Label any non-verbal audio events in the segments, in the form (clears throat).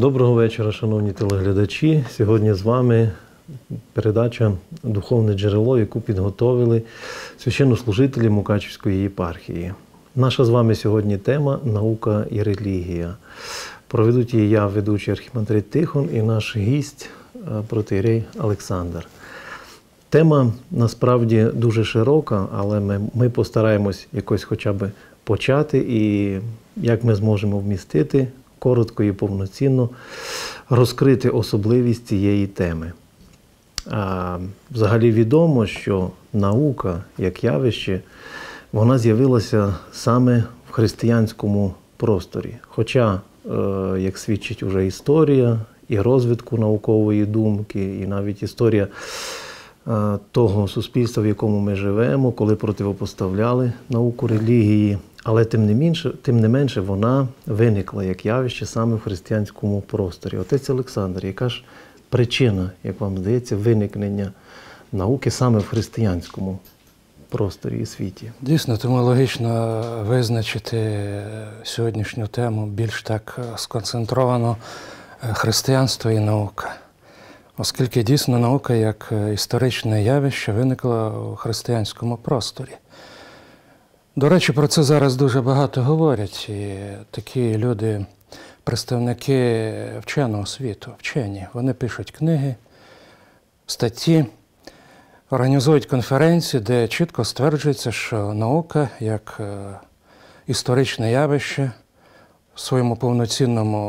Доброго вечора, шановні телеглядачі. Сьогодні з вами передача Духовне джерело, яку підготовили священнослужителі Мукачівської єпархії. Наша з вами сьогодні тема наука і релігія. Проведуть її я, ведучий архімандрит Тихон, і наш гість е, протирей Олександр. Тема насправді дуже широка, але ми, ми постараємось якось хоча б почати і як ми зможемо вмістити коротко і повноцінно розкрити особливість цієї теми. А, Взагалі відомо, що наука як явище, вона з'явилася саме в християнському просторі. Хоча, е, як свідчить уже історія і розвитку наукової думки, і навіть історія е, того суспільства, в якому ми живемо, коли противопоставляли науку релігії. Але тим не менше, тим не менше вона виникла як явище саме в християнському просторі. Отець Олександр, яка ж причина, як вам здається, виникнення науки саме в християнському просторі і світі? Дійсно, тому логічно визначити сьогоднішню тему більш так сконцентровано е, християнство і наука. Оскільки дійсно наука як е, історичне явище виникла у християнському просторі. До речі, про це зараз дуже багато говорять. І Такі люди, представники вченого світу, вчені, вони пишуть книги, статті, організують конференції, де чітко стверджується, що наука як е, історичне явище в своєму повноцінному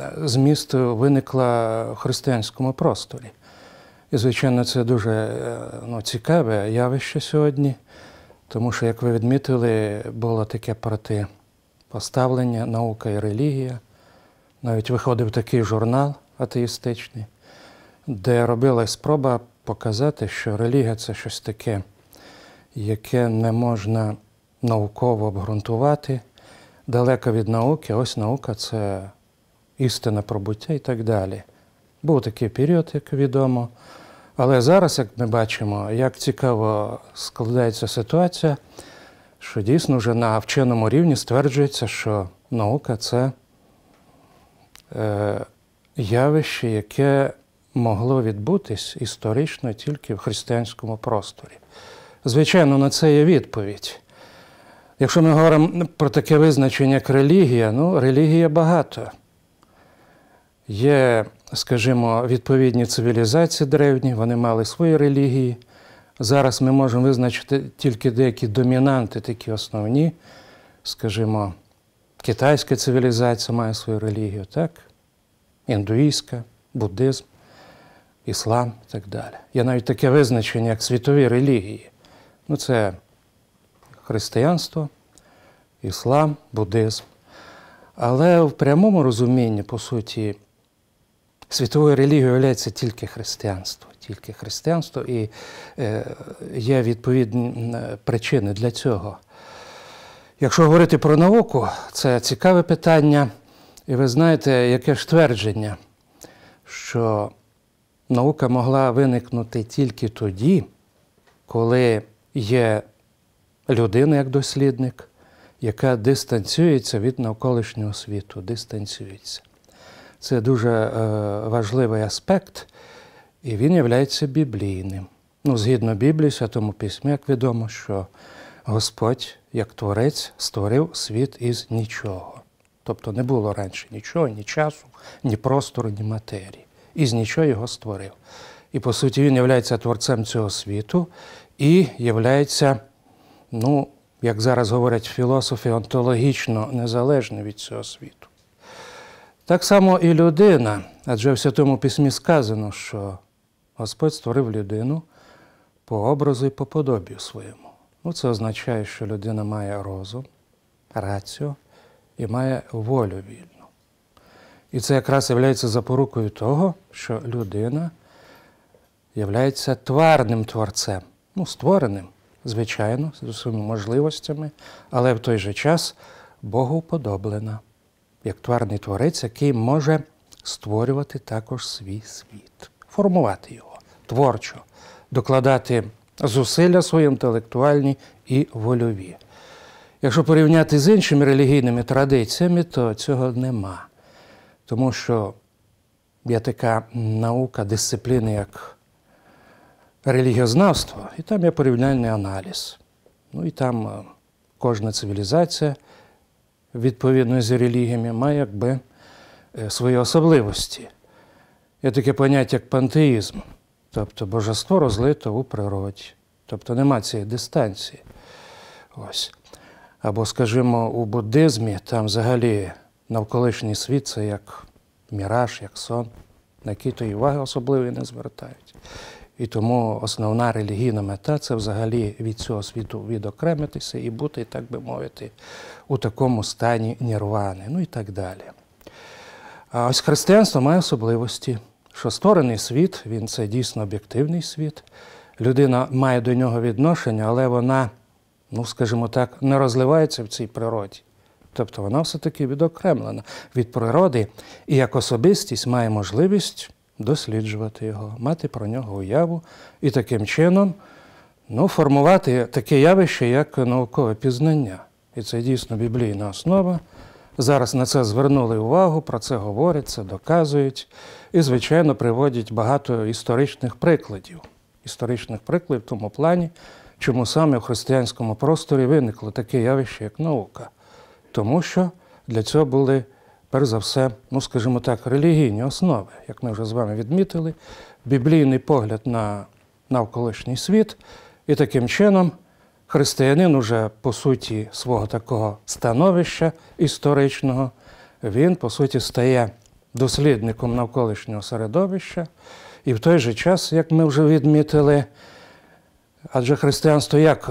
е, змісту виникла в християнському просторі. І, звичайно, це дуже е, ну, цікаве явище сьогодні. Тому що, як ви відмітили, було таке протипоставлення наука і релігія. Навіть виходив такий журнал атеїстичний, де робилась спроба показати, що релігія це щось таке, яке не можна науково обґрунтувати, далеко від науки, ось наука це істина про буття і так далі. Був такий період, як відомо. Але зараз, як ми бачимо, як цікаво складається ситуація, що дійсно вже на вченому рівні стверджується, що наука це е, явище, яке могло відбутись історично тільки в християнському просторі. Звичайно, на це є відповідь. Якщо ми говоримо про таке визначення, як релігія, ну релігія багато. Є скажімо, відповідні цивілізації древні, вони мали свої релігії. Зараз ми можемо визначити тільки деякі домінанти, такі основні, скажімо, китайська цивілізація має свою релігію, так? індуїзька, буддизм, іслам і так далі. Є навіть таке визначення, як світові релігії. Ну, Це християнство, іслам, буддизм. Але в прямому розумінні, по суті, світовою релігією являється тільки християнство. Тільки християнство, і е, є відповідні е, причини для цього. Якщо говорити про науку, це цікаве питання, і ви знаєте, яке ж твердження, що наука могла виникнути тільки тоді, коли є людина як дослідник, яка дистанціюється від навколишнього світу, дистанціюється. Це дуже е, важливий аспект, і він являється біблійним. Ну, Згідно Біблії, Святому Письмі, як відомо, що Господь, як творець, створив світ із нічого. Тобто не було раніше нічого, ні часу, ні простору, ні матерії. Із нічого його створив. І, по суті, він є творцем цього світу і являється, ну, як зараз говорять філософи, онтологічно незалежним від цього світу. Так само і людина, адже в Святому Письмі сказано, що Господь створив людину по образу і по подобію своєму. Ну, Це означає, що людина має розум, рацію і має волю вільну. І це якраз є запорукою того, що людина є тварним творцем, ну, створеним, звичайно, з своїми можливостями, але в той же час Богу подоблена як тварний творець, який може створювати також свій світ, формувати його творчо, докладати зусилля свої інтелектуальні і вольові. Якщо порівняти з іншими релігійними традиціями, то цього нема. Тому що є така наука дисципліни, як релігіознавство, і там є порівняльний аналіз. Ну і там е, кожна цивілізація відповідно з релігіями, має якби е, свої особливості. Є таке поняття, як пантеїзм, тобто божество розлито у природі, тобто нема цієї дистанції. Ось. Або, скажімо, у буддизмі там взагалі навколишній світ це як міраж, як сон, на який то уваги особливо не звертають. І тому основна релігійна мета це взагалі від цього світу відокремитися і бути, так би мовити, у такому стані нірвани, ну і так далі. А ось християнство має особливості, що стороний світ, він це дійсно об'єктивний світ. Людина має до нього відношення, але вона, ну скажімо так, не розливається в цій природі. Тобто вона все-таки відокремлена від природи і як особистість має можливість досліджувати його, мати про нього уяву і таким чином ну, формувати таке явище, як наукове пізнання. І це дійсно біблійна основа. Зараз на це звернули увагу, про це говорять, це доказують і, звичайно, приводять багато історичних прикладів. Історичних прикладів в тому плані, чому саме в християнському просторі виникло таке явище, як наука. Тому що для цього були перш за все, ну скажімо так, релігійні основи, як ми вже з вами відмітили, біблійний погляд на навколишній світ, і таким чином християнин уже по суті свого такого становища історичного, він по суті стає дослідником навколишнього середовища. І в той же час, як ми вже відмітили, адже християнство як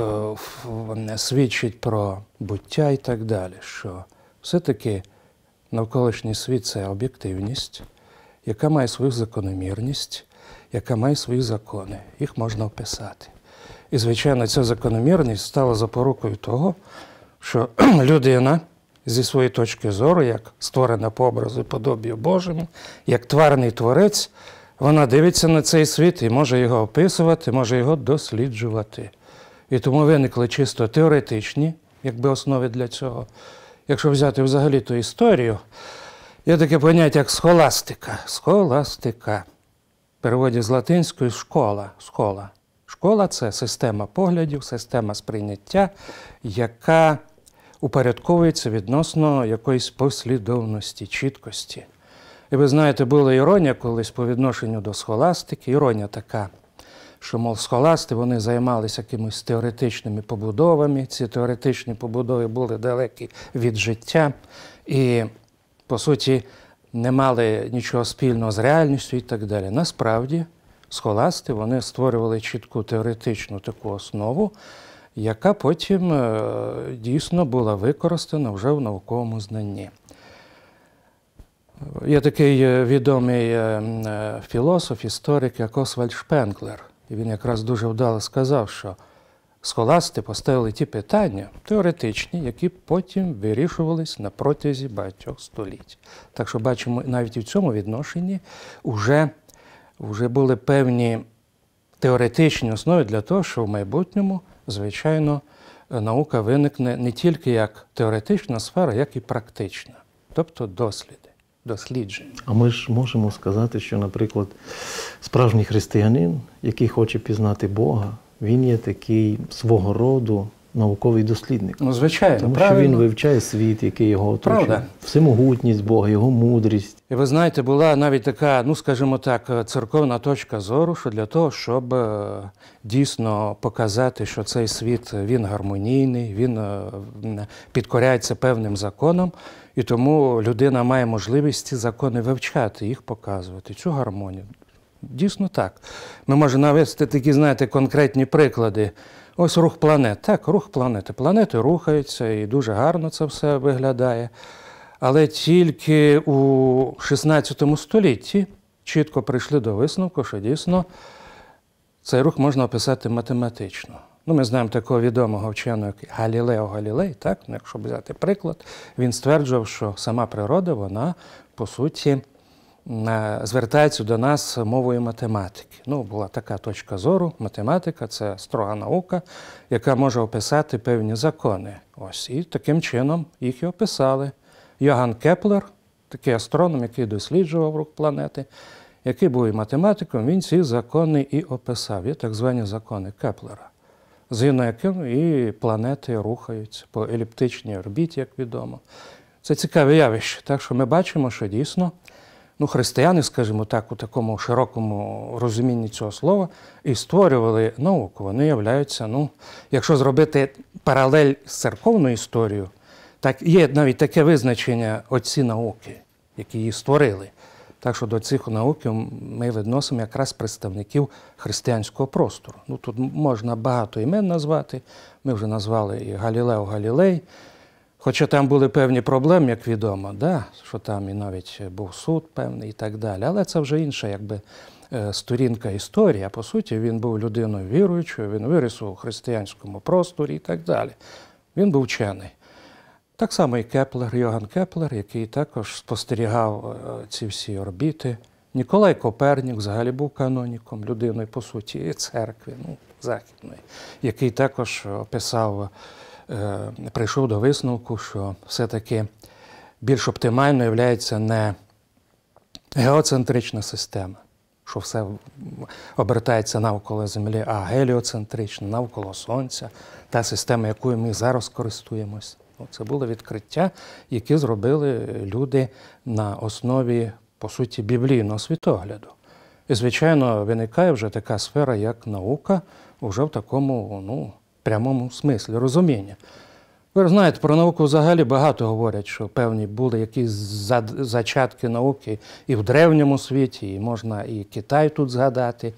е, свідчить про буття і так далі, що все-таки навколишній світ це об'єктивність, яка має свою закономірність, яка має свої закони. Їх можна описати. І, звичайно, ця закономірність стала запорукою того, що (clears throat) людина зі своєї точки зору, як створена по образу і подобію Божому, як тварний творець, вона дивиться на цей світ і може його описувати, може його досліджувати. І тому виникли чисто теоретичні, якби основи для цього якщо взяти взагалі ту історію, є таке поняття, як схоластика. Схоластика. В переводі з латинської школа. Школа Школа – це система поглядів, система сприйняття, яка упорядковується відносно якоїсь послідовності, чіткості. І ви знаєте, була іронія колись по відношенню до схоластики, іронія така що, мов схоласти, вони займалися якимись теоретичними побудовами. Ці теоретичні побудови були далекі від життя і, по суті, не мали нічого спільного з реальністю і так далі. Насправді, схоласти вони створювали чітку теоретичну таку основу, яка потім е, дійсно була використана вже в науковому знанні. Є такий е, відомий е, філософ, історик, як Освальд Шпенклер. І він якраз дуже вдало сказав, що схоласти поставили ті питання теоретичні, які потім вирішувались на протязі багатьох століть. Так що бачимо, навіть і в цьому відношенні вже, вже були певні теоретичні основи для того, що в майбутньому, звичайно, наука виникне не тільки як теоретична сфера, як і практична, тобто досліди досліджень. А ми ж можемо сказати, що, наприклад, справжній християнин, який хоче пізнати Бога, він є такий свого роду науковий дослідник. Ну, звичайно, тому правильно. що він вивчає світ, який його оточує. Правда. всемогутність Бога, його мудрість. І ви знаєте, була навіть така, ну скажімо так, е, церковна точка зору, що для того, щоб е, дійсно показати, що цей світ е, він гармонійний, він підкоряється певним законам. І тому людина має можливість ці закони вивчати, їх показувати, цю гармонію. Дійсно так. Ми можемо навести такі, знаєте, конкретні приклади. Ось рух планет. Так, рух планети. Планети рухаються і дуже гарно це все виглядає. Але тільки у 16 столітті чітко прийшли до висновку, що дійсно цей рух можна описати математично. Ну, Ми знаємо такого відомого вченого, як Галілео Галілей, так? Ну, якщо взяти приклад, він стверджував, що сама природа, вона по суті звертаються до нас мовою математики. Ну, була така точка зору. Математика це строга наука, яка може описати певні закони. Ось і таким чином їх і описали. Йоган Кеплер, такий астроном, який досліджував рух планети, який був і математиком, він ці закони і описав. Є так звані закони Кеплера, згідно яким і планети рухаються по еліптичній орбіті, як відомо. Це цікаве явище. Так що ми бачимо, що дійсно ну, християни, скажімо так, у такому широкому розумінні цього слова, і створювали науку. Вони являються, ну, якщо зробити паралель з церковною історією, так є навіть таке визначення оці науки, які її створили. Так що до цих науків ми відносимо якраз представників християнського простору. Ну, Тут можна багато імен назвати. Ми вже назвали і Галілео Галілей. Хоча там були певні проблеми, як відомо, да? що там і навіть був суд певний і так далі. Але це вже інша якби, е, сторінка історії. По суті, він був людиною віруючою, він виріс у християнському просторі і так далі. Він був вчений. Так само і Кеплер, Йоган Кеплер, який також спостерігав е, ці всі орбіти. Ніколай Копернік взагалі був каноніком, людиною, по суті, церкви ну, Західної, який також описав. Е, прийшов до висновку, що все-таки більш оптимально є не геоцентрична система, що все обертається навколо Землі, а геліоцентрична, навколо Сонця, та система, якою ми зараз користуємось. Ну, це були відкриття, які зробили люди на основі, по суті, біблійного світогляду. І, звичайно, виникає вже така сфера, як наука, вже в такому, ну прямому смислі, розуміння. Ви знаєте, про науку взагалі багато говорять, що певні були якісь зачатки науки і в древньому світі, і можна і Китай тут згадати.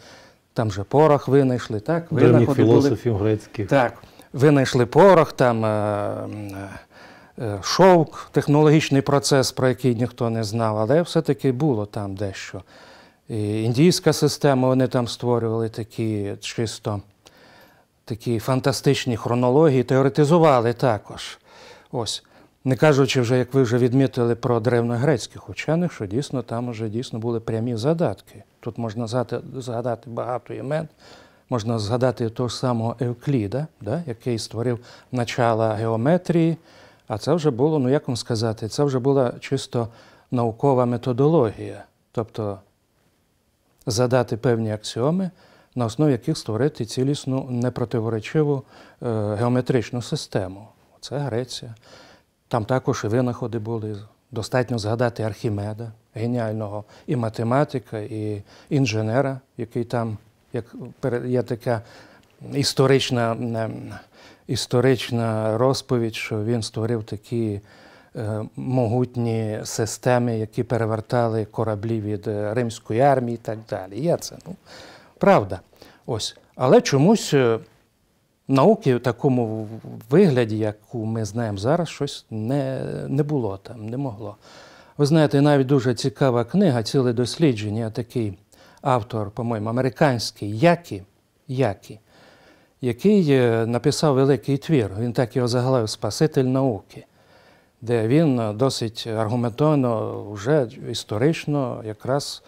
Там же порох винайшли, так? Древніх філософів були. грецьких. Так, винайшли порох, там е, е, е, шовк, технологічний процес, про який ніхто не знав, але все-таки було там дещо. І Індійська система, вони там створювали такі чисто такі фантастичні хронології, теоретизували також. Ось. Не кажучи вже, як ви вже відмітили про древньогрецьких учених, що дійсно там вже дійсно були прямі задатки. Тут можна згадати багато імен, можна згадати того самого Евкліда, да, який створив начало геометрії, а це вже було, ну як вам сказати, це вже була чисто наукова методологія, тобто задати певні аксіоми на основі яких створити цілісну непротиворечиву е, геометричну систему. Це Греція. Там також і винаходи були. Достатньо згадати Архімеда, геніального і математика, і інженера, який там як є така історична е, історична розповідь, що він створив такі е, могутні системи, які перевертали кораблі від римської армії і так далі. Є це. Ну, правда. Ось. Але чомусь е, науки в такому вигляді, яку ми знаємо зараз, щось не не було там, не могло. Ви знаєте, навіть дуже цікава книга, ціле дослідження, такий автор, по-моєму, американський Які, Які, який е, написав великий твір. Він так його загалав Спаситель науки. Де він е, досить аргументовано вже історично якраз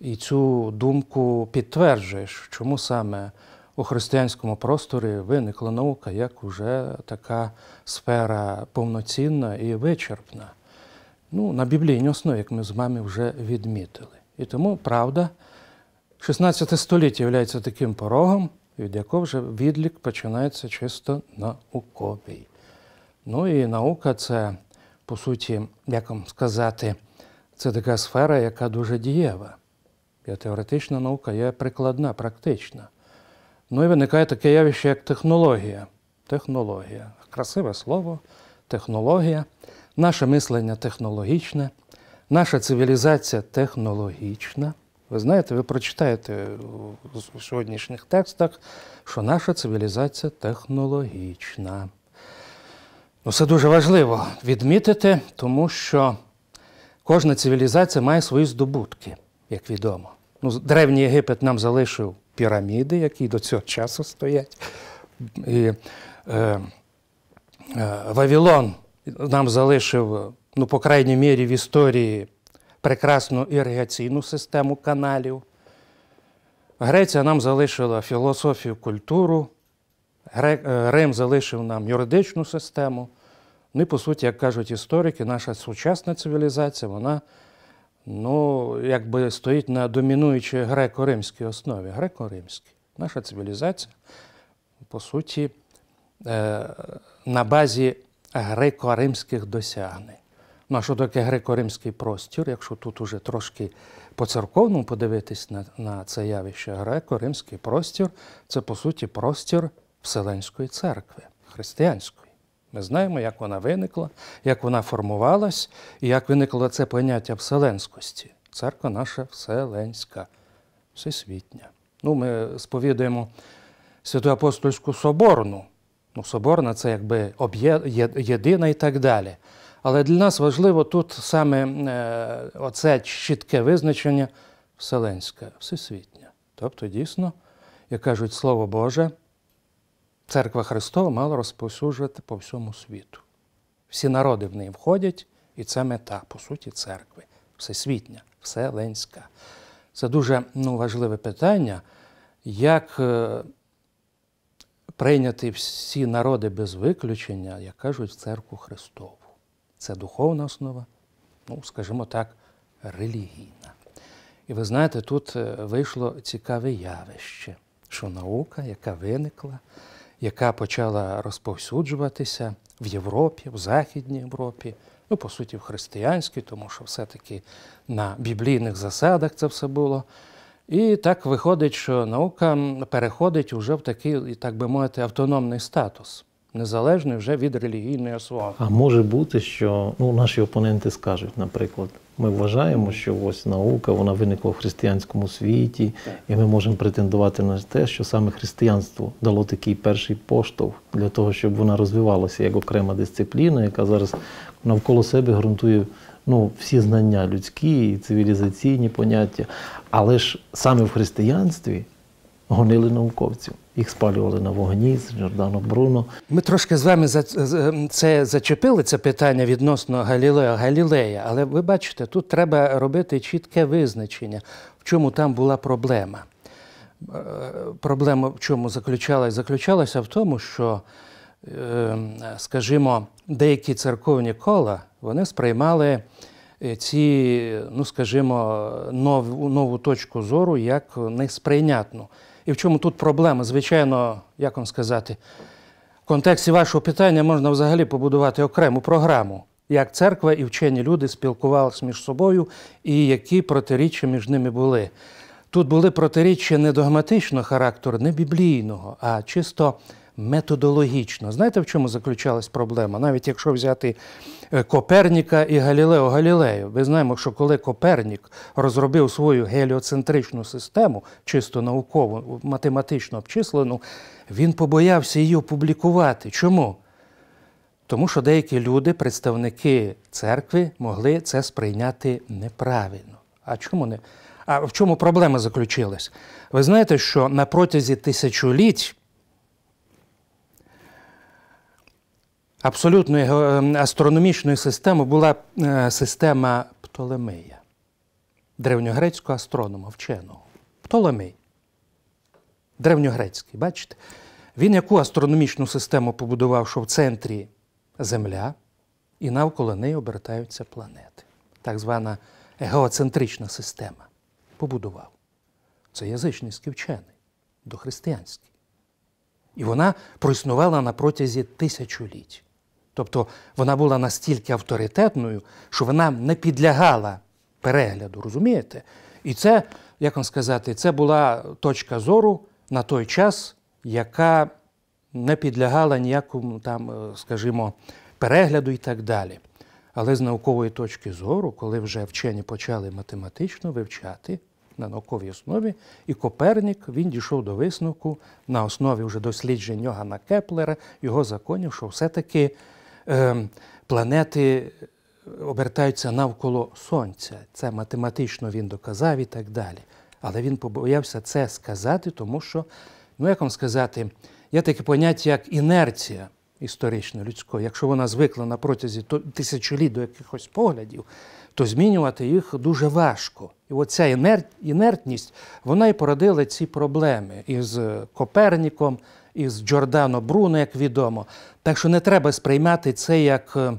і цю думку підтверджуєш, чому саме у християнському просторі виникла наука як уже така сфера повноцінна і вичерпна. Ну, На біблійній основі, як ми з вами вже відмітили. І тому правда, 16 століття є таким порогом, від якого вже відлік починається чисто науковий. Ну і наука це, по суті, як вам сказати, це така сфера, яка дуже дієва. Теоретична наука є прикладна, практична. Ну і виникає таке явище, як технологія. Технологія. Красиве слово, технологія. Наше мислення технологічне, наша цивілізація технологічна. Ви знаєте, ви прочитаєте у сьогоднішніх текстах, що наша цивілізація технологічна. Ну, Це дуже важливо відмітити, тому що кожна цивілізація має свої здобутки, як відомо. Ну, Древній Єгипет нам залишив піраміди, які до цього часу стоять. І е, е, Вавилон нам залишив, ну, по крайній мірі, в історії прекрасну іригаційну систему каналів. Греція нам залишила філософію, культуру, е, Рим залишив нам юридичну систему. Ну і по суті, як кажуть історики, наша сучасна цивілізація, вона ну, якби стоїть на домінуючій греко-римській основі. Греко-римській. Наша цивілізація, по суті, е, на базі греко-римських досягнень. Ну, а що таке греко-римський простір, якщо тут уже трошки по-церковному подивитись на на це явище, греко-римський простір це, по суті, простір Вселенської церкви, християнської. Ми знаємо, як вона виникла, як вона формувалась і як виникло це поняття вселенськості. Церква наша вселенська, всесвітня. Ну, Ми сповідуємо святоапостольську Соборну. Ну, Соборна це якби єдина і так далі. Але для нас важливо тут саме е, оце чітке визначення вселенське, всесвітнє. Тобто, дійсно, як кажуть, Слово Боже. Церква Христова мала розповсюджувати по всьому світу. Всі народи в неї входять, і це мета, по суті, церкви, всесвітня, вселенська. Це дуже ну, важливе питання, як е, прийняти всі народи без виключення, як кажуть, в церкву Христову. Це духовна основа, ну, скажімо так, релігійна. І ви знаєте, тут е, вийшло цікаве явище, що наука, яка виникла, яка почала розповсюджуватися в Європі, в Західній Європі, ну, по суті, в християнській, тому що все-таки на біблійних засадах це все було. І так виходить, що наука переходить уже в такий, так би мовити, автономний статус, незалежний вже від релігійної основи. А може бути, що ну, наші опоненти скажуть, наприклад. Ми вважаємо, що ось наука вона виникла в християнському світі, і ми можемо претендувати на те, що саме християнство дало такий перший поштовх для того, щоб вона розвивалася як окрема дисципліна, яка зараз навколо себе ґрунтує ну, всі знання людські і цивілізаційні поняття. Але ж саме в християнстві гонили науковців їх спалювали на вогні з Джордано Бруно. Ми трошки з вами за ем, це зачепили це питання відносно Галілея Галілея, але ви бачите, тут треба робити чітке визначення, в чому там була проблема. Е, проблема в чому заключалась? Заключалася в тому, що, ем, скажімо, деякі церковні кола вони сприймали е, ці, ну скажімо, нову, нову точку зору як несприйнятну. І в чому тут проблема? Звичайно, як вам сказати, в контексті вашого питання можна взагалі побудувати окрему програму, як церква і вчені люди спілкувалися між собою і які протиріччя між ними були. Тут були протиріччя не догматичного характеру, не біблійного, а чисто методологічно. Знаєте, в чому заключалась проблема? Навіть якщо взяти е, Коперніка і Галілео Галілею, ми знаємо, що коли Копернік розробив свою геліоцентричну систему, чисто наукову, математично обчислену, він побоявся її опублікувати. Чому? Тому що деякі люди, представники церкви, могли це сприйняти неправильно. А чому не? А в чому проблема заключилась? Ви знаєте, що на протязі тисячоліть абсолютної е, астрономічної системи була е, система Птолемея, древньогрецького астронома, вченого. Птолемей. Древньогрецький, бачите? Він яку астрономічну систему побудував, що в центрі Земля і навколо неї обертаються планети. Так звана геоцентрична система. Побудував. Це язичницький вчений, дохристиянський. І вона проіснувала на протязі тисячоліть. Тобто вона була настільки авторитетною, що вона не підлягала перегляду, розумієте? І це, як вам сказати, це була точка зору на той час, яка не підлягала ніякому там, е, скажімо, перегляду і так далі. Але з наукової точки зору, коли вже вчені почали математично вивчати на науковій основі, і Копернік він дійшов до висновку на основі вже досліджень Йогана Кеплера, його законів, що все-таки. Е, планети е, обертаються навколо Сонця. Це математично він доказав і так далі. Але він побоявся це сказати, тому що, ну як вам сказати, є таке поняття, як інерція історично людської. Якщо вона звикла на протязі тисячоліть до якихось поглядів, то змінювати їх дуже важко. І оця інертність, вона і породила ці проблеми із Коперніком із Джордано Бруно, як відомо. Так що не треба сприймати це як, е,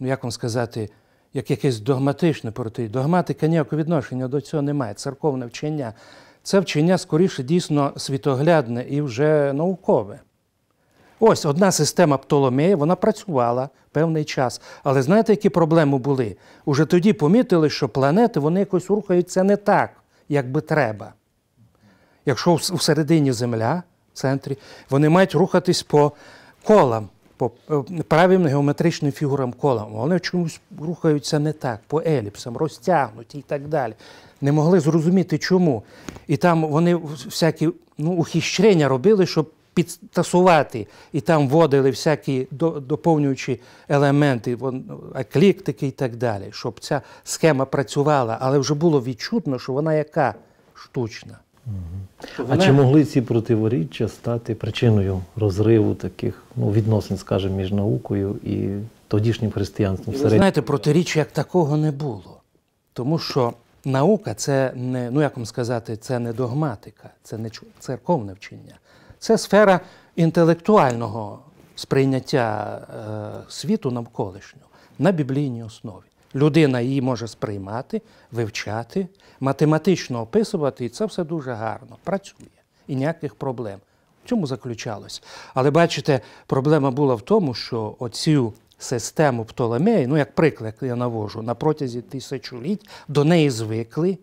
ну як вам сказати, як якесь догматичне проти. Догматика ніякого відношення до цього немає. Церковне вчення. Це вчення скоріше дійсно світоглядне і вже наукове. Ось одна система Птоломея, вона працювала певний час. Але знаєте, які проблеми були? Уже тоді помітили, що планети вони якось рухаються не так, як би треба. Якщо всередині Земля, центрі. Вони мають рухатись по колам, по е, правильним геометричним фігурам колам. Вони чомусь рухаються не так, по еліпсам, розтягнуті і так далі. Не могли зрозуміти, чому. І там вони всякі ну, ухищрення робили, щоб підтасувати. І там вводили всякі доповнюючі елементи, екліктики і так далі, щоб ця схема працювала, але вже було відчутно, що вона яка штучна. Угу. А чи могли ці противоріччя стати причиною розриву таких ну, відносин, скажімо, між наукою і тодішнім християнством? Ви знаєте, протиріччя як такого не було. Тому що наука це не, ну як вам сказати, це не догматика, це не церковне вчення. Це сфера інтелектуального сприйняття е, світу навколишнього на біблійній основі. Людина її може сприймати, вивчати, математично описувати, і це все дуже гарно, працює і ніяких проблем. В чому заключалось? Але бачите, проблема була в тому, що оцю систему Птолемеї, ну як приклад я навожу, на протязі тисячоліть до неї звикли.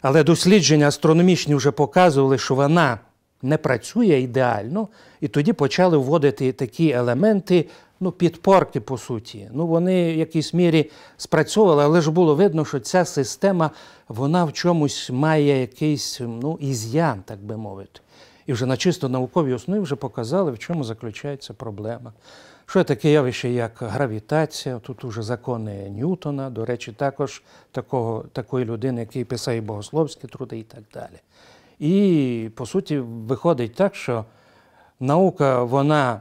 Але дослідження астрономічні вже показували, що вона не працює ідеально, і тоді почали вводити такі елементи ну, підпорки, по суті. Ну, Вони в якійсь мірі спрацьовували, але ж було видно, що ця система вона в чомусь має якийсь ну, із'ян, так би мовити. І вже на чисто науковій основі вже показали, в чому заключається проблема. Що таке явище, як гравітація, тут уже закони Ньютона, до речі, також такого, такої людини, який писає богословські труди, і так далі. І, по суті, виходить так, що наука, вона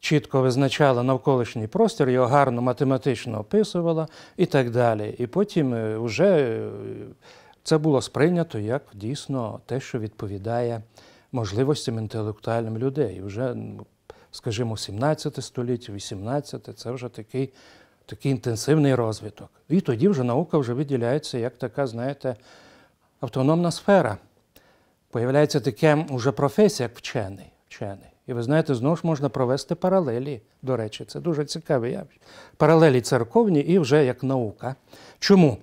чітко визначала навколишній простір, його гарно математично описувала і так далі. І потім вже е, е, це було сприйнято як дійсно те, що відповідає можливостям інтелектуальним людей. Вже, скажімо, 17 століття, 18 це вже такий. Такий інтенсивний розвиток. І тоді вже наука вже виділяється як така, знаєте, автономна сфера. Появляється таке вже професія, як вчений. вчений. І ви знаєте, знову ж можна провести паралелі. До речі, це дуже цікаве Паралелі церковні і вже як наука. Чому?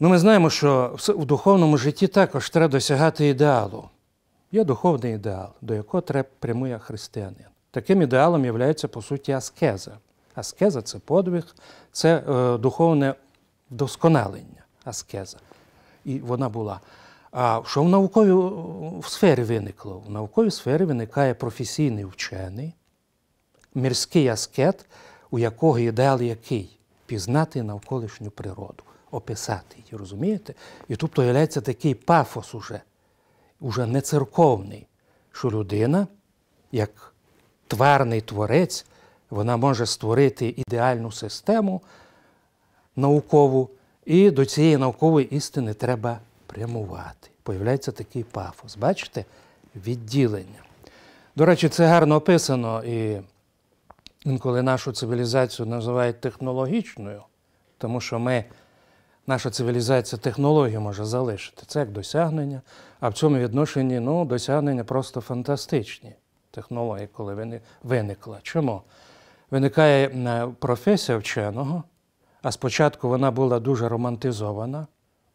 Ну, Ми знаємо, що в духовному житті також треба досягати ідеалу. Є духовний ідеал, до якого треба прямує християнин. Таким ідеалом є, по суті, аскеза. Аскеза це подвиг, це е, духовне вдосконалення аскеза. І вона була. А що в науковій е, сфері виникло? В науковій сфері виникає професійний вчений, мірський аскет, у якого ідеал який пізнати навколишню природу, описати її, розумієте? І тут появляється такий пафос уже, уже не церковний, що людина, як тварний творець, вона може створити ідеальну систему наукову, і до цієї наукової істини треба прямувати. Появляється такий пафос. Бачите? Відділення. До речі, це гарно описано, і інколи нашу цивілізацію називають технологічною, тому що ми, наша цивілізація технологію може залишити. Це як досягнення. А в цьому відношенні ну, досягнення просто фантастичні технології, коли виникла. Чому? Виникає е, професія вченого, а спочатку вона була дуже романтизована.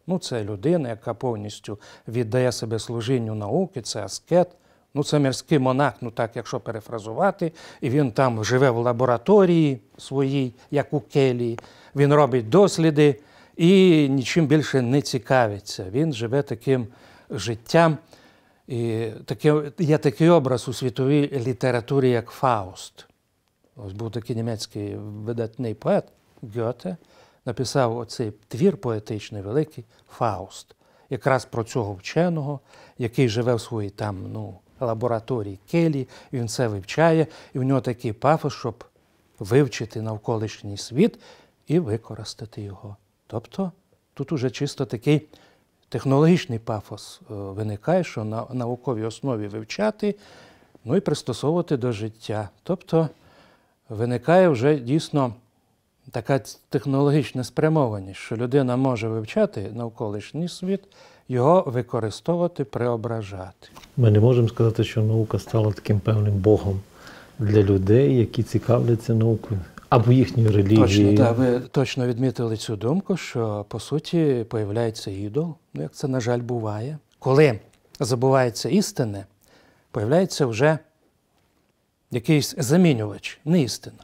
Ну, це людина, яка повністю віддає себе служінню науки, це аскет. Ну, це мирський монах, ну так, якщо перефразувати, і він там живе в лабораторії своїй, як у келії, він робить досліди і нічим більше не цікавиться. Він живе таким життям. І таке, Є такий образ у світовій літературі, як Фауст. Ось був такий німецький видатний поет Гьоте, написав оцей твір поетичний великий Фауст, якраз про цього вченого, який живе в своїй там ну, лабораторії Келі, він це вивчає, і в нього такий пафос, щоб вивчити навколишній світ і використати його. Тобто тут уже чисто такий технологічний пафос е, виникає, що на науковій основі вивчати, ну і пристосовувати до життя. Тобто виникає вже дійсно така технологічна спрямованість, що людина може вивчати навколишній світ, його використовувати, преображати. Ми не можемо сказати, що наука стала таким певним богом для людей, які цікавляться наукою. Або їхньої релігії. Точно, так, ви точно відмітили цю думку, що по суті появляється ідол, ну як це, на жаль, буває. Коли забувається істина, появляється вже якийсь замінювач, не істина.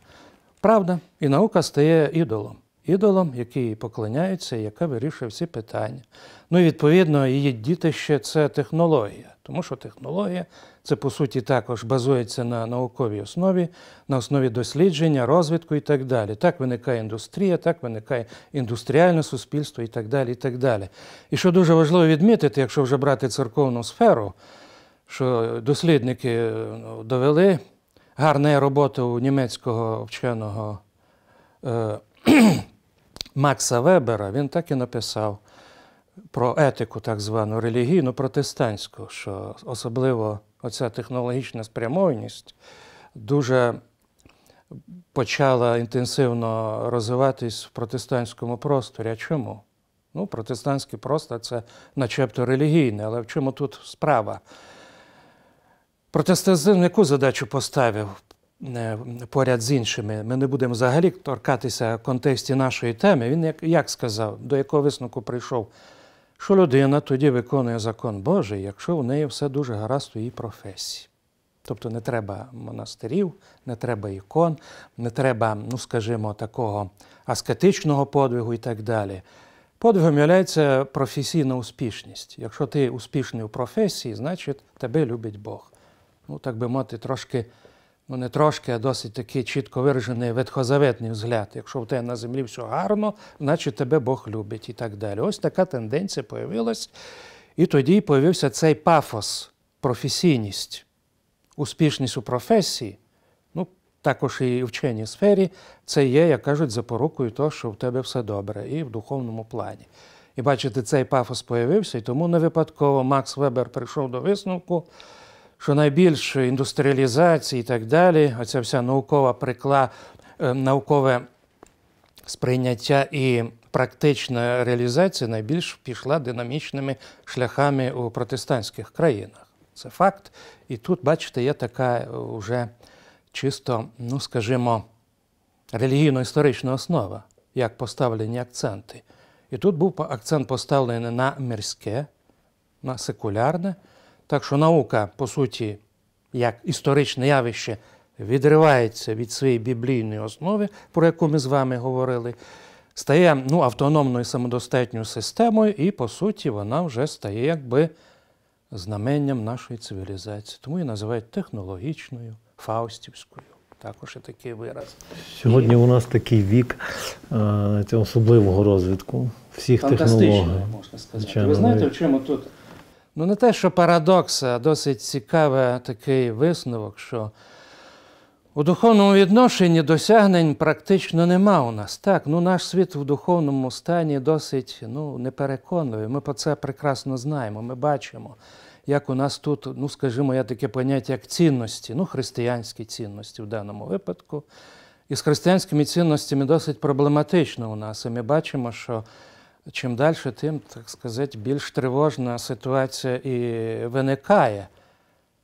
Правда, і наука стає ідолом, ідолом, який поклоняється, яка вирішує всі питання. Ну і відповідно, її дітище це технологія, тому що технологія це по суті також базується на науковій основі, на основі дослідження, розвитку і так далі. Так виникає індустрія, так виникає індустріальне суспільство і так далі. І так далі. І що дуже важливо відмітити, якщо вже брати церковну сферу, що дослідники ну, довели. Гарна робота у німецького вченого е, (clears throat) Макса Вебера, він так і написав про етику, так звану релігійну, протестантську, що особливо оця технологічна спрямованість дуже почала інтенсивно розвиватись в протестантському просторі. А чому? Ну, протестантський простор це начебто релігійне, але в чому тут справа? Протестантизм яку задачу поставив е, поряд з іншими? Ми не будемо взагалі торкатися в контексті нашої теми. Він як, як сказав, до якого висновку прийшов, що людина тоді виконує закон Божий, якщо в неї все дуже гаразд у її професії. Тобто не треба монастирів, не треба ікон, не треба, ну скажімо, такого аскетичного подвигу і так далі. Подвигом являється професійна успішність. Якщо ти успішний у професії, значить тебе любить Бог ну так би мати, трошки, ну не трошки, а досить такий чітко виражений ветхозаветний взгляд. Якщо в тебе на землі все гарно, значить тебе Бог любить і так далі. Ось така тенденція з'явилася. І тоді з'явився цей пафос, професійність, успішність у професії, ну, також і в вченій сфері, це є, як кажуть, запорукою того, що в тебе все добре, і в духовному плані. І бачите, цей пафос появився, і тому не випадково Макс Вебер прийшов до висновку, що найбільше індустріалізації і так далі, оця вся наукова прикла, е, наукове сприйняття і практична реалізація найбільш пішла динамічними шляхами у протестантських країнах. Це факт. І тут, бачите, є така е, вже чисто, ну скажімо, релігійно-історична основа, як поставлені акценти. І тут був акцент поставлений на мирське, на секулярне. Так що наука, по суті, як історичне явище, відривається від своєї біблійної основи, про яку ми з вами говорили, стає ну, автономною самодостатньою системою, і, по суті, вона вже стає якби знаменням нашої цивілізації. Тому її називають технологічною, фаустівською. Також і такий вираз. Сьогодні і... у нас такий вік а, е, цього особливого розвитку всіх технологій. можна сказати. Звичайно. Ви знаєте, в чому тут Ну, не те, що парадокс, а досить цікавий такий висновок, що у духовному відношенні досягнень практично нема у нас. Так, ну наш світ в духовному стані досить ну, непереконливий. Ми про це прекрасно знаємо, ми бачимо, як у нас тут, ну скажімо, є таке поняття, як цінності, ну, християнські цінності в даному випадку. І з християнськими цінностями досить проблематично у нас. І ми бачимо, що чим далі, тим, так сказати, більш тривожна ситуація і виникає.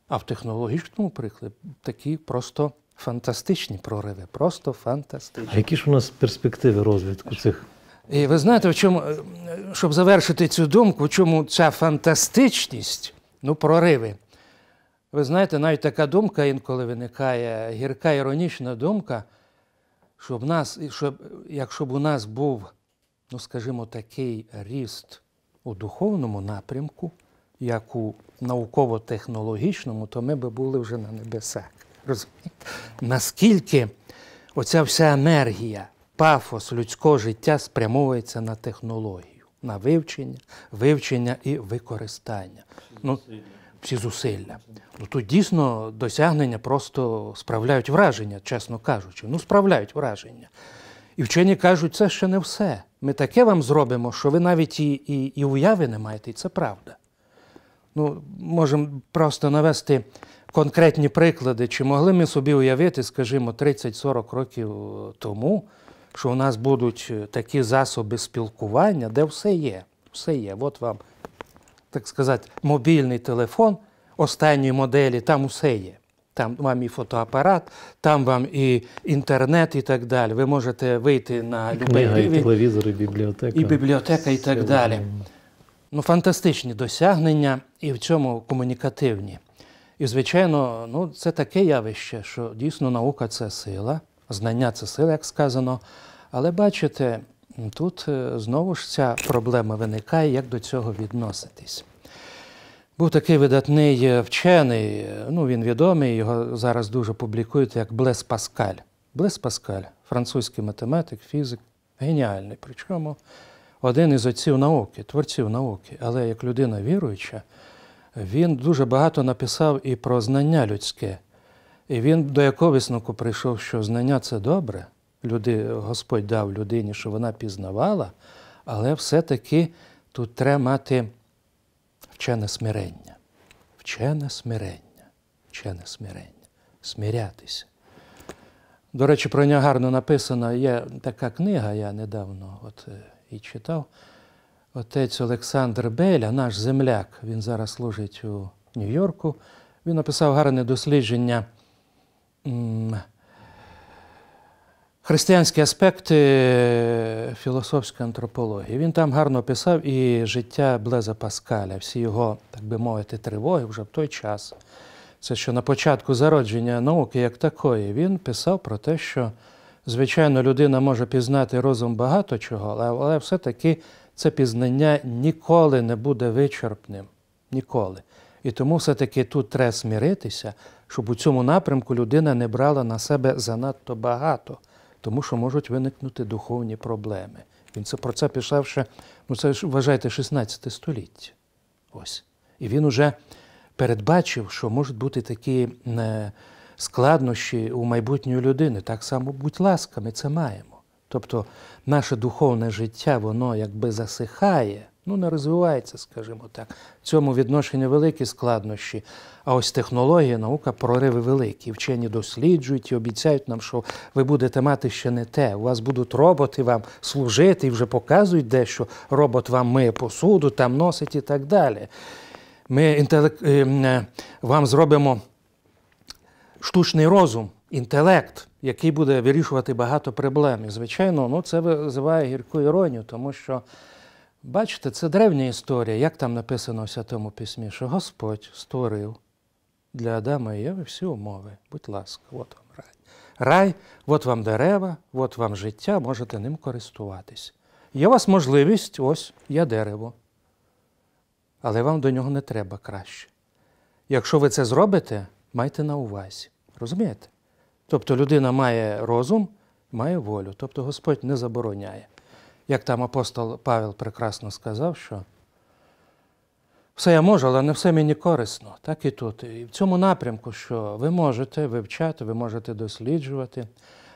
А в технологічному прикладі такі просто фантастичні прориви, просто фантастичні. А які ж у нас перспективи розвитку цих? І ви знаєте, в чому, щоб завершити цю думку, в чому ця фантастичність, ну, прориви. Ви знаєте, навіть така думка інколи виникає, гірка іронічна думка, щоб нас, щоб, якщо б у нас був ну, скажімо, такий ріст у духовному напрямку, як у науково-технологічному, то ми би були вже на небесах. Розумієте? Наскільки оця вся енергія, пафос людського життя спрямовується на технологію, на вивчення, вивчення і використання. Ну, всі зусилля. Ну тут дійсно досягнення просто справляють враження, чесно кажучи. Ну, справляють враження. І вчені кажуть, це ще не все ми таке вам зробимо, що ви навіть і і, і уяви не маєте, і це правда. Ну, Можемо просто навести конкретні приклади, чи могли ми собі уявити, скажімо, 30-40 років е, тому, що у нас будуть е, такі засоби спілкування, де все є. Все є. От вам, так сказати, мобільний телефон останньої моделі, там усе є. Там вам і фотоапарат, там вам і інтернет, і так далі. Ви можете вийти на любий Книга, і телевізор, і бібліотека. І бібліотека, і так далі. Ну, Фантастичні досягнення і в цьому комунікативні. І, звичайно, ну, це таке явище, що дійсно наука це сила, знання це сила, як сказано. Але бачите, тут е, знову ж ця проблема виникає, як до цього відноситись. Був такий видатний е, вчений, е, ну він відомий, його зараз дуже публікують як Блес Паскаль. Блес Паскаль, французький математик, фізик, геніальний. Причому один із отців науки, творців науки. Але як людина віруюча, він дуже багато написав і про знання людське. І він до якого висновку прийшов, що знання це добре. Люди, Господь дав людині, що вона пізнавала, але все-таки тут треба мати вчене смирення, вчене смирення, вчене смирення, смирятися. До речі, про нього гарно написано. Є така книга, я недавно от е, і читав. Отець Олександр Беля, наш земляк, він зараз служить у Нью-Йорку. Він написав гарне дослідження християнські аспекти е, філософської антропології. Він там гарно писав і життя Блеза Паскаля, всі його, так би мовити, тривоги вже в той час. Це що на початку зародження науки, як такої, він писав про те, що, звичайно, людина може пізнати розум багато чого, але, але все-таки це пізнання ніколи не буде вичерпним. Ніколи. І тому все-таки тут треба сміритися, щоб у цьому напрямку людина не брала на себе занадто багато тому що можуть виникнути духовні проблеми. Він це про це писав ще, ну це ж вважайте, 16 століття. Ось. І він уже передбачив, що можуть бути такі е, складнощі у майбутньої людини. Так само, будь ласка, ми це маємо. Тобто наше духовне життя, воно якби засихає, ну не розвивається, скажімо так. В цьому відношенні великі складнощі. А ось технологія, наука, прориви великі. Вчені досліджують і обіцяють нам, що ви будете мати ще не те. У вас будуть роботи вам служити і вже показують дещо. Робот вам миє посуду, там носить і так далі. Ми інтелек... Е, е, вам зробимо штучний розум, інтелект, який буде вирішувати багато проблем. І звичайно, ну це визиває гірку іронію, тому що. Бачите, це древня історія, як там написано в Святому Письмі, що Господь створив для Адама і Єви всі умови. Будь ласка, от вам рай. Рай, от вам дерева, от вам життя, можете ним користуватись. Є у вас можливість, ось є дерево. Але вам до нього не треба краще. Якщо ви це зробите, майте на увазі. Розумієте? Тобто людина має розум, має волю. Тобто Господь не забороняє як там апостол Павел прекрасно сказав, що все я можу, але не все мені корисно, так і тут. І в цьому напрямку, що ви можете вивчати, ви можете досліджувати,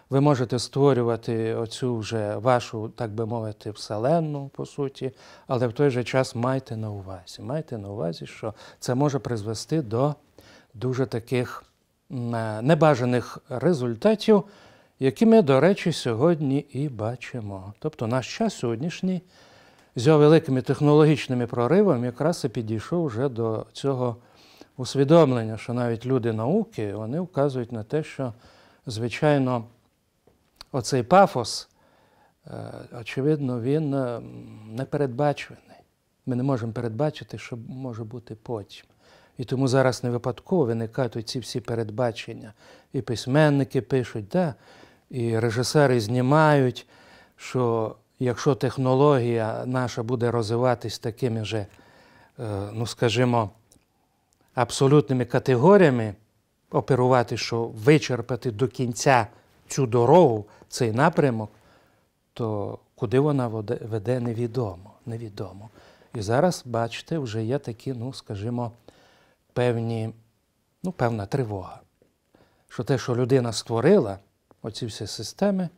ви можете створювати оцю вже вашу, так би мовити, вселенну, по суті, але в той же час майте на увазі. Майте на увазі, що це може призвести до дуже таких небажаних результатів які ми, до речі, сьогодні і бачимо. Тобто наш час сьогоднішній з його великими технологічними проривами якраз і підійшов вже до цього усвідомлення, що навіть люди науки вони вказують на те, що, звичайно, оцей пафос, е, очевидно, він е, непередбачуваний. Ми не можемо передбачити, що може бути потім. І тому зараз не випадково виникають ці всі передбачення. І письменники пишуть, да, і режисери знімають, що якщо технологія наша буде розвиватись такими же, е, ну скажімо, абсолютними категоріями, оперувати, що вичерпати до кінця цю дорогу, цей напрямок, то куди вона веде, невідомо. невідомо. І зараз, бачите, вже є такі, ну, скажімо, певні, ну, певна тривога. Що те, що людина створила, оці всі системи,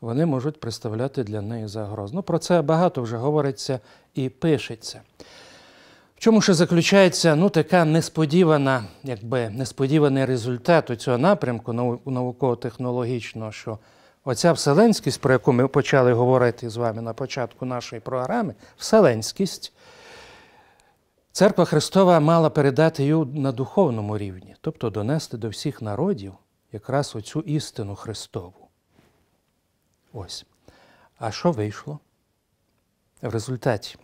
вони можуть представляти для неї загрозу. Ну, Про це багато вже говориться і пишеться. В чому ж заключається ну, така несподівана, якби несподіваний результат у цього напрямку науково-технологічного, що оця вселенськість, про яку ми почали говорити з вами на початку нашої програми, вселенськість. Церква Христова мала передати її на духовному рівні, тобто донести до всіх народів якраз оцю істину Христову. Ось. А що вийшло? В результаті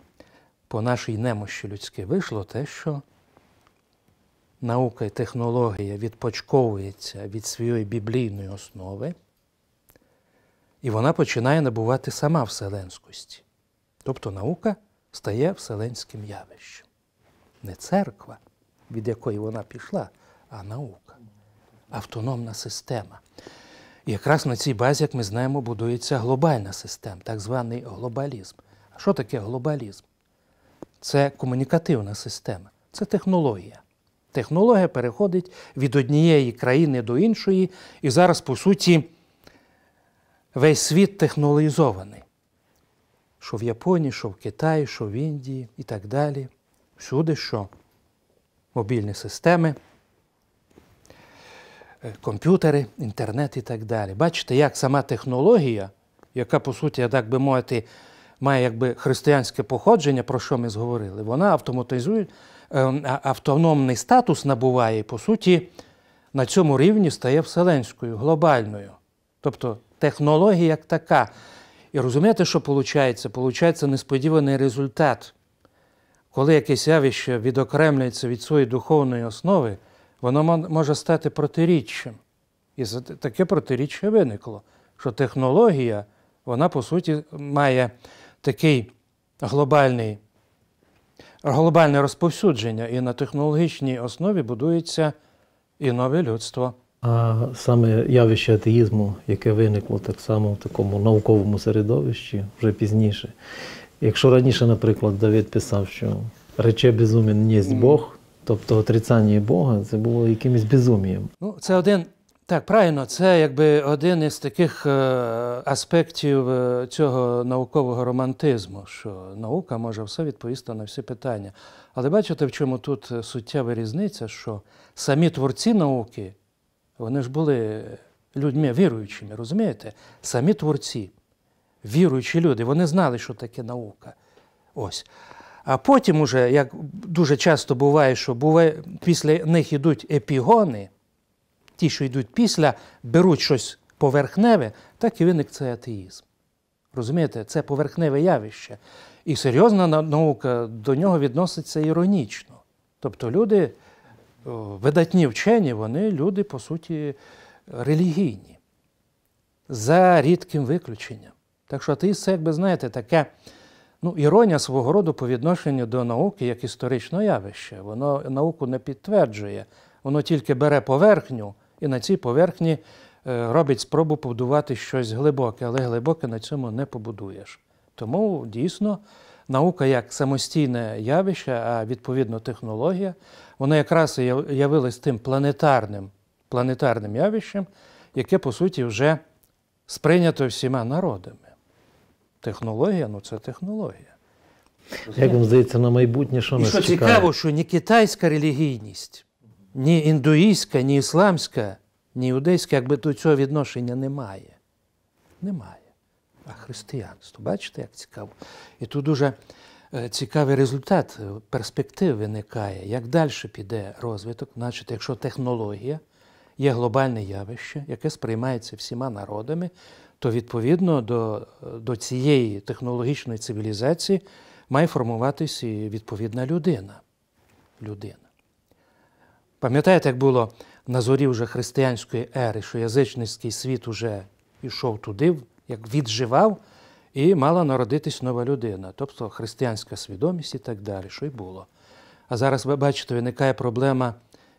по нашій немощі людській вийшло те, що наука і технологія відпочковується від своєї біблійної основи, і вона починає набувати сама вселенськості. Тобто наука стає вселенським явищем. Не церква, від якої вона пішла, а наука автономна система. І якраз на цій базі, як ми знаємо, будується глобальна система, так званий глобалізм. А що таке глобалізм? Це комунікативна система, це технологія. Технологія переходить від однієї країни до іншої, і зараз, по суті, весь світ технологізований. Що в Японії, що в Китаї, що в Індії і так далі. Всюди, що мобільні системи. Е, комп'ютери, інтернет і так далі. Бачите, як сама технологія, яка, по суті, так би мовити, має якби християнське походження, про що ми зговорили, вона автоматизує, е, автономний статус набуває по суті, на цьому рівні стає вселенською, глобальною. Тобто технологія як така. І розумієте, що виходить? Получається несподіваний результат. Коли якесь явище відокремлюється від своєї духовної основи, воно може стати протиріччям. І таке протиріччя виникло, що технологія, вона, по суті, має такий глобальний, глобальне розповсюдження, і на технологічній основі будується і нове людство. А саме явище атеїзму, яке виникло так само в такому науковому середовищі вже пізніше. Якщо раніше, наприклад, Давид писав, що рече безумен єсть Бог, Тобто отрицання Бога це було якимось безумієм. Ну, це один. Так, правильно, це якби один із таких е, аспектів е, цього наукового романтизму, що наука може все відповісти на всі питання. Але бачите, в чому тут суттєва різниця, що самі творці науки, вони ж були людьми віруючими, розумієте? Самі творці, віруючі люди, вони знали, що таке наука. Ось. А потім, уже, як дуже часто буває, що буває, після них йдуть епігони, ті, що йдуть після, беруть щось поверхневе, так і виник цей атеїзм. Розумієте, це поверхневе явище. І серйозна наука до нього відноситься іронічно. Тобто люди, видатні вчені, вони люди, по суті, релігійні, за рідким виключенням. Так що атеїст це, якби знаєте, таке ну, іронія свого роду по відношенню до науки як історичного явище. Воно науку не підтверджує, воно тільки бере поверхню і на цій поверхні е, робить спробу побудувати щось глибоке, але глибоке на цьому не побудуєш. Тому дійсно. Наука як самостійне явище, а відповідно технологія, вона якраз і явилась тим планетарним планетарним явищем, яке, по суті, вже сприйнято всіма народами. Технологія ну це технологія. Як вам здається, на майбутнє що І нас що чекає? цікаво, що ні китайська релігійність, ні індуїзька, ні ісламська, ні іудейська, якби до цього відношення немає. Немає. А християнство. Бачите, як цікаво? І тут дуже е, цікавий результат, е, перспектив виникає. Як далі піде розвиток, значить, якщо технологія є глобальне явище, яке сприймається всіма народами, то відповідно до, до цієї технологічної цивілізації має формуватися і відповідна людина. людина. Пам'ятаєте, як було на зорі вже християнської ери, що язичницький світ уже йшов туди, як відживав, і мала народитись нова людина, тобто християнська свідомість і так далі, що й було. А зараз, ви бачите, виникає проблема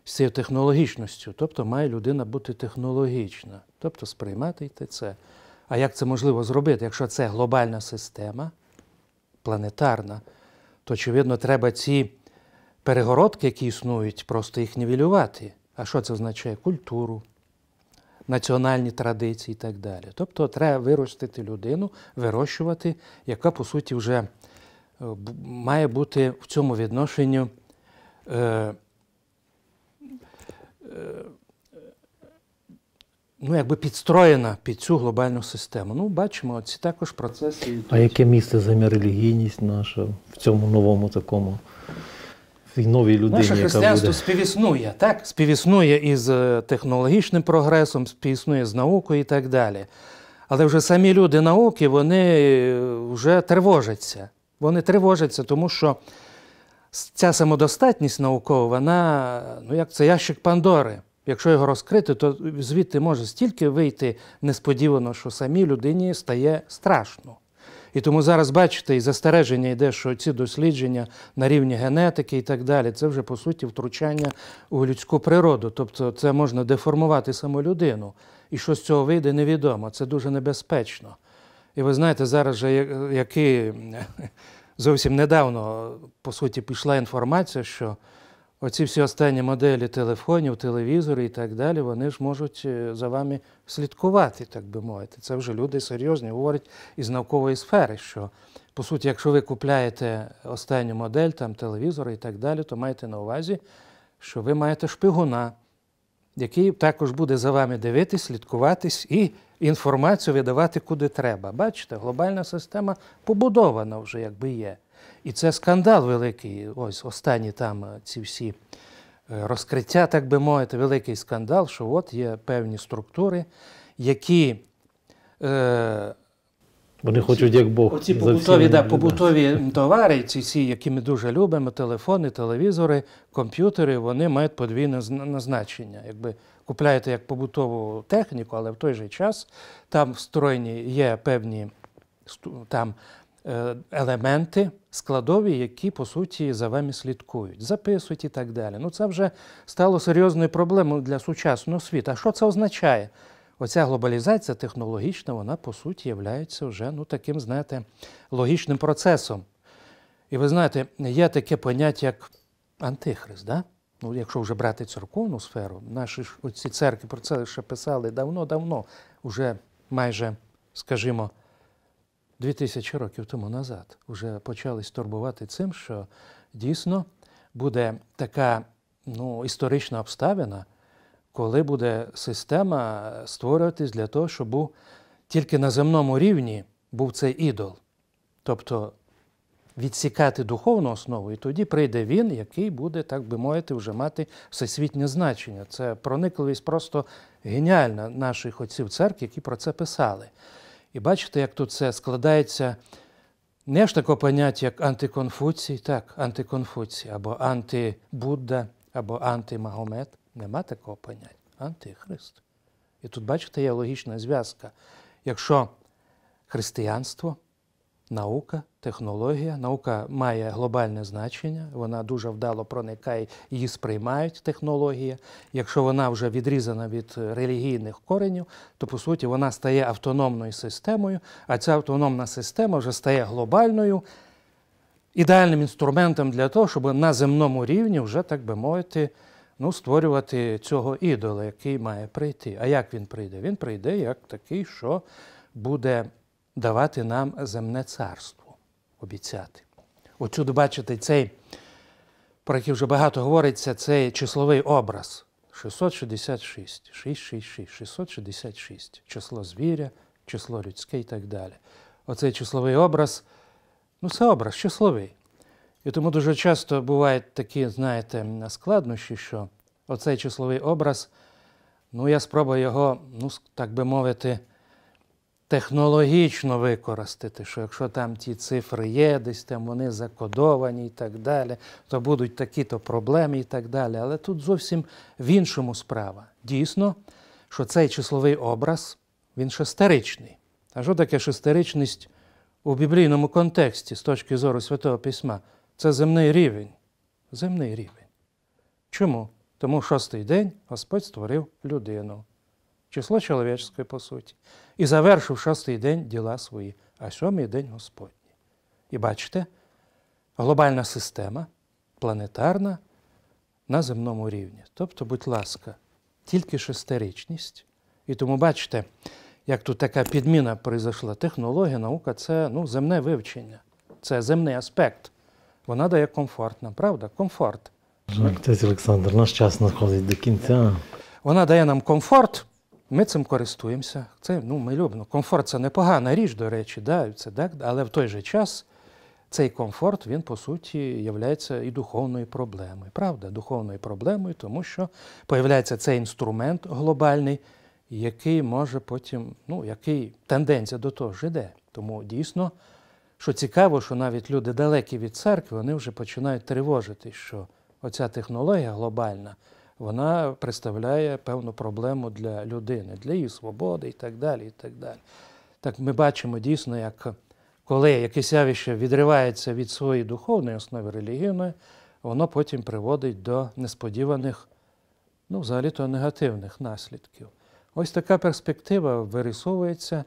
з цією технологічністю, тобто має людина бути технологічна, тобто сприймати й це. А як це можливо зробити? Якщо це глобальна система, планетарна, то, очевидно, треба ці перегородки, які існують, просто їх нівелювати. А що це означає? Культуру, національні традиції і так далі. Тобто треба виростити людину, вирощувати, яка, по суті, вже е, має бути в цьому відношенню. Е, е, ну, якби підстроєна під цю глобальну систему. Ну, бачимо, ці також процеси. А яке місце займає релігійність наша в цьому новому такому новій людині? Наше християнство буде... співіснує, так? Співіснує із е, технологічним прогресом, співіснує з наукою і так далі. Але вже самі люди науки вони е, вже тривожаться. Вони тривожаться, тому що ця самодостатність наукова, вона, ну як це ящик Пандори. Якщо його розкрити, то звідти може стільки вийти несподівано, що самій людині стає страшно. І тому зараз, бачите, і застереження йде, що ці дослідження на рівні генетики і так далі, це вже по суті втручання у людську природу. Тобто це можна деформувати саму людину. І що з цього вийде, невідомо. Це дуже небезпечно. І ви знаєте, зараз же який (laughs) зовсім недавно по суті пішла інформація, що Оці всі останні моделі телефонів, телевізорів і так далі, вони ж можуть е, за вами слідкувати, так би мовити. Це вже люди серйозні говорять із наукової сфери, що по суті, якщо ви купляєте останню модель, там телевізори і так далі, то маєте на увазі, що ви маєте шпигуна, який також буде за вами дивитись, слідкуватись і інформацію видавати куди треба. Бачите, глобальна система побудована вже якби є. І це скандал великий. Ось останні там е, ці всі е, розкриття, так би мовити, великий скандал, що от є певні структури, які. Е, вони хочуть, як Бог. Оці побутові да, побутові товари, ці всі, які ми дуже любимо, телефони, телевізори, комп'ютери, вони мають подвійне назначення. Якби купляєте як побутову техніку, але в той же час там встроєні є певні там Е, елементи складові, які по суті за вами слідкують, записують і так далі. Ну це вже стало серйозною проблемою для сучасного світу. А що це означає? Оця глобалізація технологічна, вона по суті є вже ну, таким, знаєте, логічним процесом. І ви знаєте, є таке поняття, як антихрист. Да? Ну, Якщо вже брати церковну сферу, наші ж оці церкви про це ще писали давно-давно, вже майже, скажімо, дві тисячі років тому назад вже почали стурбувати цим, що дійсно буде така ну, історична обставина, коли буде система створюватись для того, щоб був тільки на земному рівні був цей ідол. Тобто відсікати духовну основу, і тоді прийде він, який буде, так би мовити, вже мати всесвітнє значення. Це проникливість просто геніальна наших отців церкви, які про це писали. І бачите, як тут це складається не ж таке поняття, як антиконфуцій, так, антиконфуцій, або антибудда, або антимагомет. Нема такого поняття. Антихрист. І тут, бачите, є логічна зв'язка. Якщо християнство Наука, технологія, наука має глобальне значення, вона дуже вдало проникає, її сприймають технологія. Якщо вона вже відрізана від релігійних коренів, то по суті вона стає автономною системою, а ця автономна система вже стає глобальною, ідеальним інструментом для того, щоб на земному рівні вже, так би мовити, ну, створювати цього ідола, який має прийти. А як він прийде? Він прийде як такий, що буде давати нам земне царство, обіцяти. Отсюди, бачите, цей, про який вже багато говориться, цей числовий образ 666, 666, 666, число звіря, число людське і так далі. Оцей числовий образ, ну це образ числовий. І тому дуже часто бувають такі, знаєте, складнощі, що оцей числовий образ, ну я спробую його, ну так би мовити, технологічно використати, що якщо там ті цифри є, десь там вони закодовані і так далі, то будуть такі-то проблеми і так далі. Але тут зовсім в іншому справа. Дійсно, що цей числовий образ, він шестеричний. А що таке шестеричність у біблійному контексті з точки зору Святого Письма? Це земний рівень. Земний рівень. Чому? Тому шостий день Господь створив людину число чоловічське, по суті, і завершив шостий день діла свої, а сьомий день Господній. І бачите, глобальна система планетарна на земному рівні. Тобто, будь ласка, тільки шестирічність. І тому бачите, як тут така підміна произошла. Технологія, наука це ну, земне вивчення, це земний аспект. Вона дає комфорт, нам, правда? Комфорт. Отець Олександр, наш час надходить до кінця. Вона дає нам комфорт, ми цим користуємося. Це ну, ми любимо. Комфорт це непогана річ, до речі, да, це, так? але в той же час цей комфорт, він, по суті, є і духовною проблемою. Правда, духовною проблемою, тому що з'являється цей інструмент глобальний, який може потім, ну, який тенденція до того ж іде. Тому дійсно, що цікаво, що навіть люди далекі від церкви, вони вже починають тривожити, що оця технологія глобальна вона представляє певну проблему для людини, для її свободи і так далі. і Так далі. Так ми бачимо дійсно, як коли якесь явище відривається від своєї духовної основи релігійної, воно потім приводить до несподіваних, ну, взагалі-то негативних наслідків. Ось така перспектива вирисовується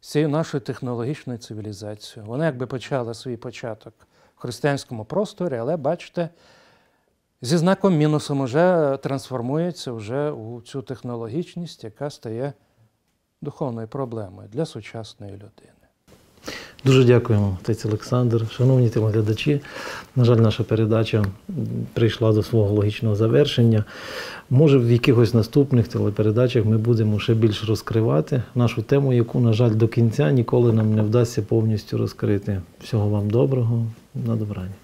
з цією нашою технологічною цивілізацією. Вона якби почала свій початок в християнському просторі, але бачите зі знаком мінусом уже трансформується вже у цю технологічність, яка стає духовною проблемою для сучасної людини. Дуже дякуємо, отець Олександр. Шановні телеглядачі, на жаль, наша передача прийшла до свого логічного завершення. Може, в якихось наступних телепередачах ми будемо ще більш розкривати нашу тему, яку, на жаль, до кінця ніколи нам не вдасться повністю розкрити. Всього вам доброго, на добрання.